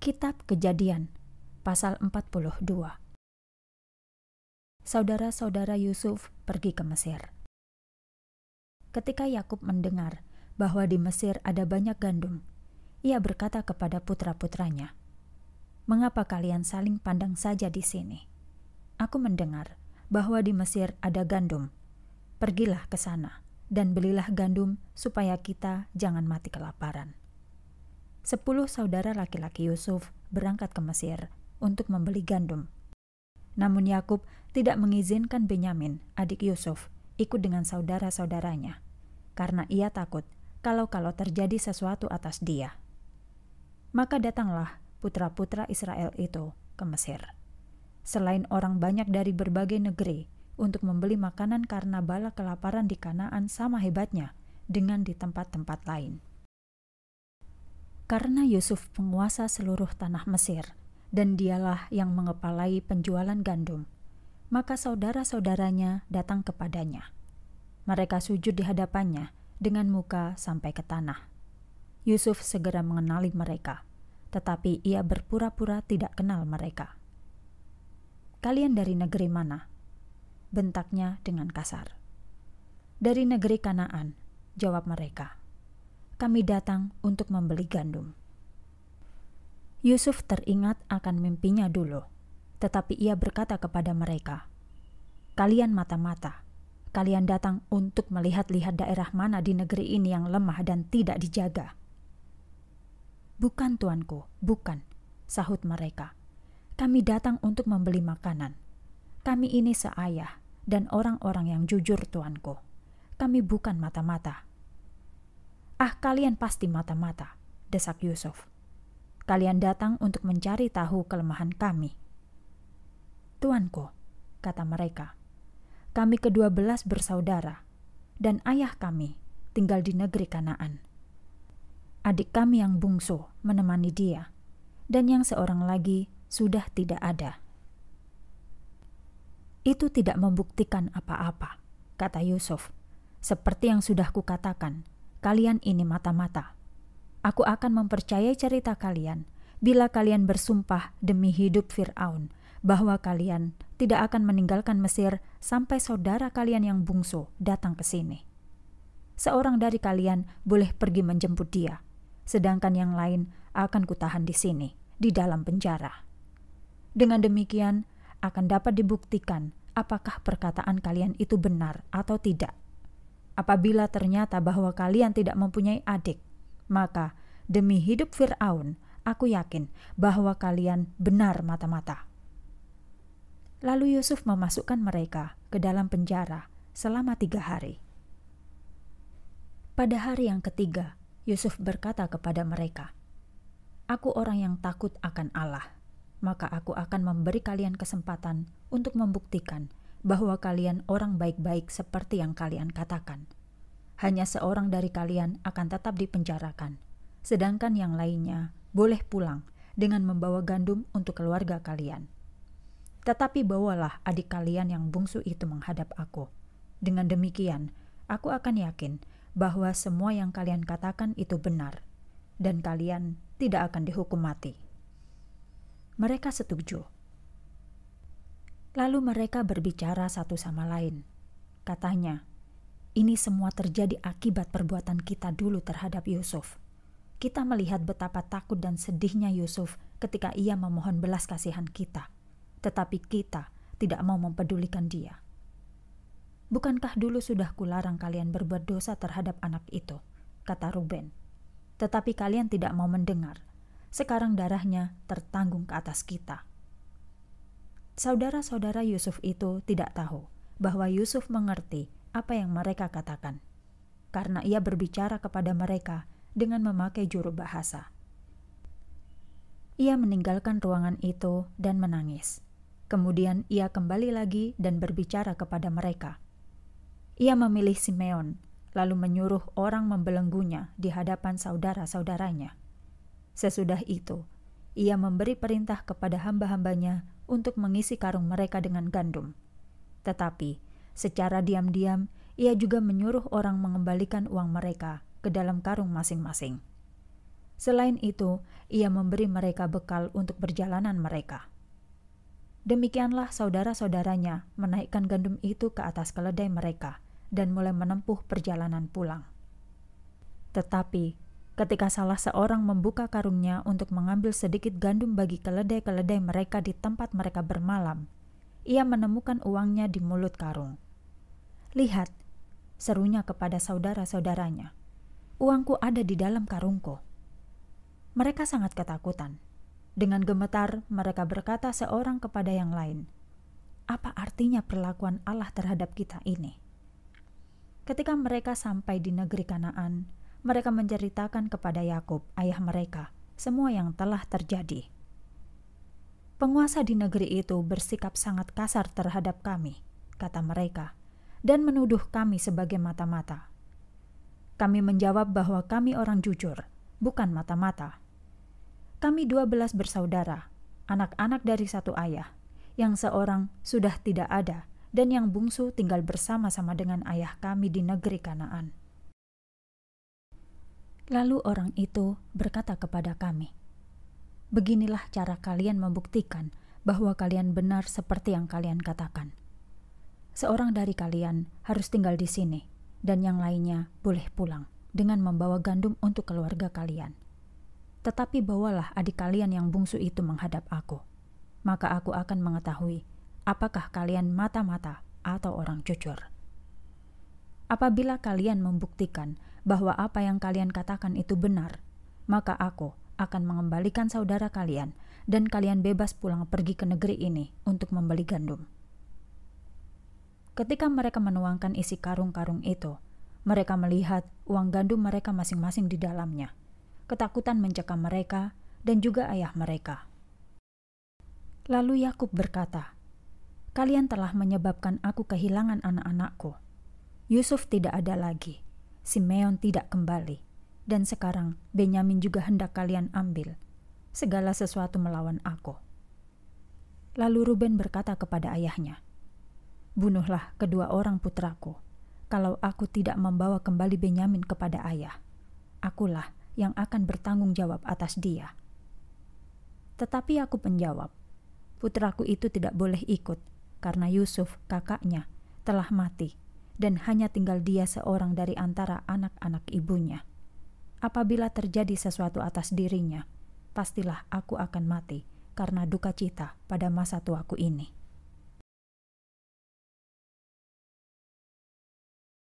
Kitab Kejadian pasal 42. Saudara-saudara Yusuf pergi ke Mesir. Ketika Yakub mendengar bahwa di Mesir ada banyak gandum, ia berkata kepada putra-putranya, "Mengapa kalian saling pandang saja di sini? Aku mendengar bahwa di Mesir ada gandum. Pergilah ke sana dan belilah gandum supaya kita jangan mati kelaparan." sepuluh saudara laki-laki Yusuf berangkat ke Mesir untuk membeli gandum. Namun Yakub tidak mengizinkan Benyamin, adik Yusuf, ikut dengan saudara-saudaranya, karena ia takut kalau-kalau terjadi sesuatu atas dia. Maka datanglah putra-putra Israel itu ke Mesir. Selain orang banyak dari berbagai negeri untuk membeli makanan karena bala kelaparan di Kanaan sama hebatnya dengan di tempat-tempat lain karena Yusuf penguasa seluruh tanah Mesir, dan dialah yang mengepalai penjualan gandum. Maka saudara-saudaranya datang kepadanya. Mereka sujud di hadapannya dengan muka sampai ke tanah. Yusuf segera mengenali mereka, tetapi ia berpura-pura tidak kenal mereka. Kalian dari negeri mana? Bentaknya dengan kasar. Dari negeri Kanaan, jawab mereka kami datang untuk membeli gandum. Yusuf teringat akan mimpinya dulu, tetapi ia berkata kepada mereka, "Kalian mata-mata, kalian datang untuk melihat-lihat daerah mana di negeri ini yang lemah dan tidak dijaga." "Bukan, tuanku, bukan," sahut mereka. "Kami datang untuk membeli makanan. Kami ini seayah dan orang-orang yang jujur, tuanku. Kami bukan mata-mata." Ah, kalian pasti mata-mata, desak Yusuf. Kalian datang untuk mencari tahu kelemahan kami. Tuanku, kata mereka, kami kedua belas bersaudara, dan ayah kami tinggal di negeri Kanaan. Adik kami yang bungsu menemani dia, dan yang seorang lagi sudah tidak ada. Itu tidak membuktikan apa-apa, kata Yusuf. Seperti yang sudah kukatakan, kalian ini mata-mata. Aku akan mempercayai cerita kalian bila kalian bersumpah demi hidup Firaun bahwa kalian tidak akan meninggalkan Mesir sampai saudara kalian yang bungsu datang ke sini. Seorang dari kalian boleh pergi menjemput dia, sedangkan yang lain akan kutahan di sini, di dalam penjara. Dengan demikian, akan dapat dibuktikan apakah perkataan kalian itu benar atau tidak. Apabila ternyata bahwa kalian tidak mempunyai adik, maka demi hidup Firaun, aku yakin bahwa kalian benar mata-mata." Lalu Yusuf memasukkan mereka ke dalam penjara selama tiga hari. Pada hari yang ketiga, Yusuf berkata kepada mereka, "Aku orang yang takut akan Allah, maka aku akan memberi kalian kesempatan untuk membuktikan bahwa kalian orang baik-baik seperti yang kalian katakan. Hanya seorang dari kalian akan tetap dipenjarakan, sedangkan yang lainnya boleh pulang dengan membawa gandum untuk keluarga kalian. Tetapi bawalah adik kalian yang bungsu itu menghadap aku. Dengan demikian, aku akan yakin bahwa semua yang kalian katakan itu benar, dan kalian tidak akan dihukum mati. Mereka setuju. Lalu mereka berbicara satu sama lain. Katanya, "Ini semua terjadi akibat perbuatan kita dulu terhadap Yusuf. Kita melihat betapa takut dan sedihnya Yusuf ketika ia memohon belas kasihan kita, tetapi kita tidak mau mempedulikan dia. Bukankah dulu sudah kularang kalian berbuat dosa terhadap anak itu?" kata Ruben. "Tetapi kalian tidak mau mendengar. Sekarang darahnya tertanggung ke atas kita." Saudara-saudara Yusuf itu tidak tahu bahwa Yusuf mengerti apa yang mereka katakan, karena ia berbicara kepada mereka dengan memakai juru bahasa. Ia meninggalkan ruangan itu dan menangis. Kemudian ia kembali lagi dan berbicara kepada mereka. Ia memilih Simeon, lalu menyuruh orang membelenggunya di hadapan saudara-saudaranya. Sesudah itu, ia memberi perintah kepada hamba-hambanya untuk mengisi karung mereka dengan gandum. Tetapi, secara diam-diam, ia juga menyuruh orang mengembalikan uang mereka ke dalam karung masing-masing. Selain itu, ia memberi mereka bekal untuk perjalanan mereka. Demikianlah saudara-saudaranya menaikkan gandum itu ke atas keledai mereka dan mulai menempuh perjalanan pulang. Tetapi ketika salah seorang membuka karungnya untuk mengambil sedikit gandum bagi keledai-keledai mereka di tempat mereka bermalam, ia menemukan uangnya di mulut karung. Lihat, serunya kepada saudara-saudaranya. Uangku ada di dalam karungku. Mereka sangat ketakutan. Dengan gemetar, mereka berkata seorang kepada yang lain, "Apa artinya perlakuan Allah terhadap kita ini?" Ketika mereka sampai di negeri Kanaan, mereka menceritakan kepada Yakub, ayah mereka, semua yang telah terjadi. Penguasa di negeri itu bersikap sangat kasar terhadap kami, kata mereka, dan menuduh kami sebagai mata-mata. Kami menjawab bahwa kami orang jujur, bukan mata-mata. Kami dua belas bersaudara, anak-anak dari satu ayah, yang seorang sudah tidak ada dan yang bungsu tinggal bersama-sama dengan ayah kami di negeri Kanaan. Lalu orang itu berkata kepada kami, "Beginilah cara kalian membuktikan bahwa kalian benar seperti yang kalian katakan. Seorang dari kalian harus tinggal di sini, dan yang lainnya boleh pulang dengan membawa gandum untuk keluarga kalian. Tetapi bawalah adik kalian yang bungsu itu menghadap aku, maka aku akan mengetahui apakah kalian mata-mata atau orang jujur." Apabila kalian membuktikan bahwa apa yang kalian katakan itu benar, maka aku akan mengembalikan saudara kalian, dan kalian bebas pulang pergi ke negeri ini untuk membeli gandum. Ketika mereka menuangkan isi karung-karung itu, mereka melihat uang gandum mereka masing-masing di dalamnya. Ketakutan mencekam mereka dan juga ayah mereka. Lalu Yakub berkata, "Kalian telah menyebabkan aku kehilangan anak-anakku. Yusuf tidak ada lagi, Simeon tidak kembali, dan sekarang Benyamin juga hendak kalian ambil. Segala sesuatu melawan aku. Lalu Ruben berkata kepada ayahnya, Bunuhlah kedua orang putraku, kalau aku tidak membawa kembali Benyamin kepada ayah. Akulah yang akan bertanggung jawab atas dia. Tetapi aku menjawab, putraku itu tidak boleh ikut, karena Yusuf, kakaknya, telah mati dan hanya tinggal dia seorang dari antara anak-anak ibunya. Apabila terjadi sesuatu atas dirinya, pastilah aku akan mati karena duka cita pada masa tuaku ini.